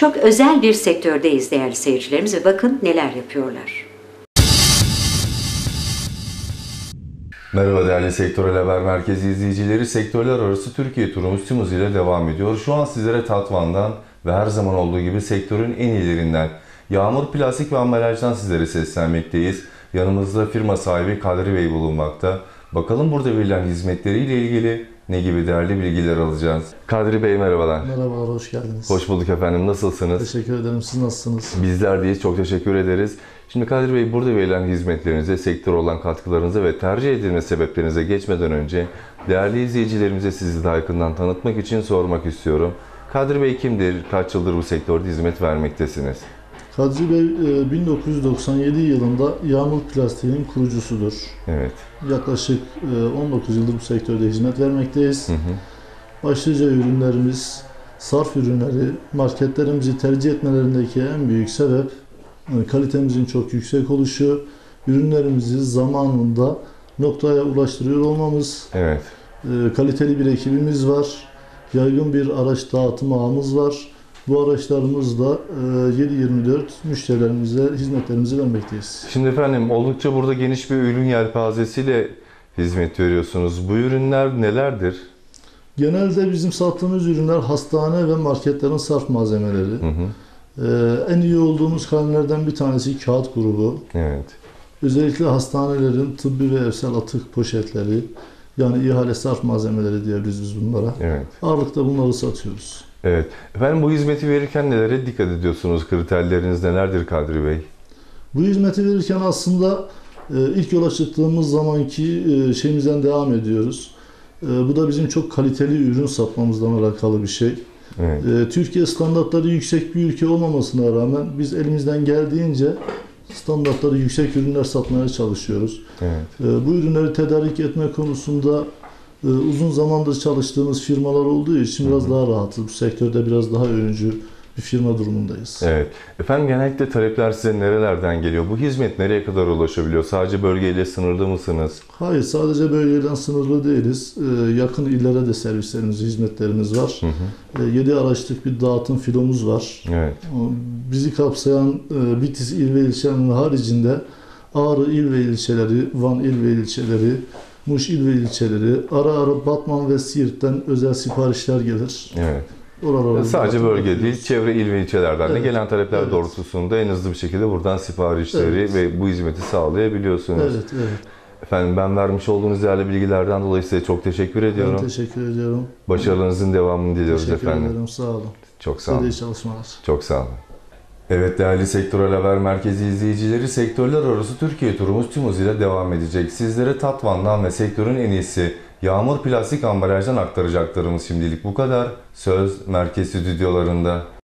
Çok özel bir sektördeyiz değerli seyircilerimiz ve bakın neler yapıyorlar. Merhaba değerli Sektörel Haber Merkezi izleyicileri. Sektörler arası Türkiye turumuz Timuz ile devam ediyor. Şu an sizlere Tatvan'dan ve her zaman olduğu gibi sektörün en iyilerinden Yağmur Plastik ve Ambalaj'dan sizlere seslenmekteyiz. Yanımızda firma sahibi Kadri Bey bulunmakta. Bakalım burada verilen hizmetleriyle ilgili ne gibi değerli bilgiler alacağız. Kadri Bey merhabalar. Merhabalar, hoş geldiniz. Hoş bulduk efendim. Nasılsınız? Teşekkür ederim. Siz nasılsınız? Bizler diye Çok teşekkür ederiz. Şimdi Kadri Bey burada verilen hizmetlerinize, sektör olan katkılarınıza ve tercih edilme sebeplerinize geçmeden önce değerli izleyicilerimize sizi daha yakından tanıtmak için sormak istiyorum. Kadri Bey kimdir? Kaç yıldır bu sektörde hizmet vermektesiniz? Kadri Bey 1997 e, yılında Yağmur Plastiği'nin kurucusudur. Evet. Yaklaşık 19 e, yıldır bu sektörde hizmet vermekteyiz. Hı hı. Başlıca ürünlerimiz, sarf ürünleri, marketlerimizi tercih etmelerindeki en büyük sebep e, kalitemizin çok yüksek oluşu, ürünlerimizi zamanında noktaya ulaştırıyor olmamız. Evet. Kaliteli bir ekibimiz var. Yaygın bir araç dağıtım ağımız var bu araçlarımızla 7-24 e, müşterilerimize hizmetlerimizi vermekteyiz. Şimdi efendim oldukça burada geniş bir ürün yelpazesiyle hizmet veriyorsunuz. Bu ürünler nelerdir? Genelde bizim sattığımız ürünler hastane ve marketlerin sarf malzemeleri. Hı hı. Ee, en iyi olduğumuz kalemlerden bir tanesi kağıt grubu. Evet. Özellikle hastanelerin tıbbi ve evsel atık poşetleri, yani ihale sarf malzemeleri diyebiliriz biz bunlara. Evet. Ağırlıkta bunları satıyoruz. Evet. Efendim bu hizmeti verirken nelere dikkat ediyorsunuz? Kriterleriniz nelerdir Kadri Bey? Bu hizmeti verirken aslında e, ilk yola çıktığımız zamanki e, şeyimizden devam ediyoruz. E, bu da bizim çok kaliteli ürün satmamızdan alakalı bir şey. Evet. Türkiye standartları yüksek bir ülke olmamasına rağmen biz elimizden geldiğince standartları yüksek ürünler satmaya çalışıyoruz. Evet. Bu ürünleri tedarik etme konusunda ee, uzun zamandır çalıştığımız firmalar olduğu için biraz daha rahatız. Bu sektörde biraz daha öncü bir firma durumundayız. Evet. Efendim genellikle talepler size nerelerden geliyor? Bu hizmet nereye kadar ulaşabiliyor? Sadece bölgeyle sınırlı mısınız? Hayır, sadece bölgeden sınırlı değiliz. Ee, yakın illere de servislerimiz, hizmetlerimiz var. Hı hı. Ee, 7 araçlık bir dağıtım filomuz var. Evet. Ee, bizi kapsayan e, Bitis il ve ilçenin haricinde Ağrı il ve ilçeleri, Van il ve ilçeleri, Muş il ve ilçeleri, ara ara Batman ve Siirt'ten özel siparişler gelir. Evet. Oralarda Sadece bölge gidiyoruz. değil, çevre il ve ilçelerden evet. de gelen talepler evet. doğrultusunda en hızlı bir şekilde buradan siparişleri evet. ve bu hizmeti sağlayabiliyorsunuz. Evet, evet. Efendim ben vermiş olduğunuz değerli bilgilerden dolayı size çok teşekkür ediyorum. Ben teşekkür ediyorum. Başarılarınızın devamını diliyoruz teşekkür efendim. Teşekkür ederim, sağ olun. Çok sağ olun. Size iyi çalışmalar. Çok sağ olun. Evet değerli Sektörel Haber Merkezi izleyicileri, sektörler arası Türkiye turumuz tüm ile devam edecek. Sizlere Tatvan'dan ve sektörün en iyisi Yağmur Plastik Ambalaj'dan aktaracaklarımız şimdilik bu kadar. Söz Merkez Stüdyolarında.